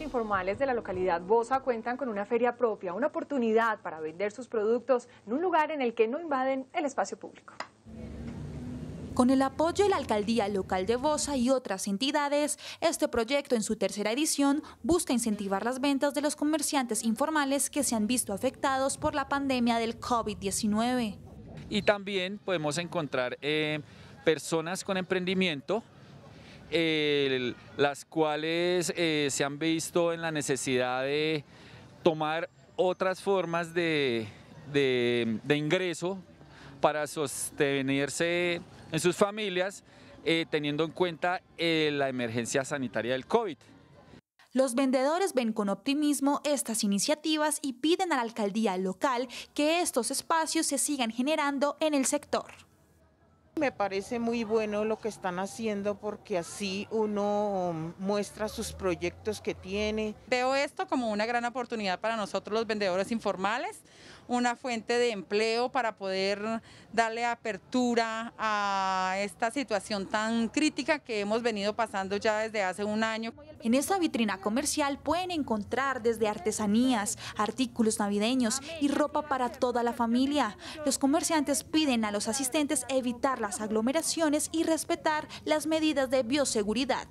informales de la localidad Bosa cuentan con una feria propia, una oportunidad para vender sus productos en un lugar en el que no invaden el espacio público. Con el apoyo de la alcaldía local de Bosa y otras entidades, este proyecto en su tercera edición busca incentivar las ventas de los comerciantes informales que se han visto afectados por la pandemia del COVID-19. Y también podemos encontrar eh, personas con emprendimiento las cuales eh, se han visto en la necesidad de tomar otras formas de, ingreso para sostenerse en sus familias, eh, teniendo en cuenta eh, la emergencia sanitaria del COVID. Los vendedores ven con optimismo estas iniciativas y piden a la alcaldía local que estos espacios se sigan generando en el sector. Me parece muy bueno lo que están haciendo porque así uno muestra sus proyectos que tiene. Veo esto como una gran oportunidad para nosotros los vendedores informales, una fuente de empleo para poder darle apertura a esta situación tan crítica que hemos venido pasando ya desde hace un año. En esta vitrina comercial pueden encontrar desde artesanías, artículos navideños y ropa para toda la familia. Los comerciantes piden a los asistentes evitar las aglomeraciones y respetar las medidas de bioseguridad.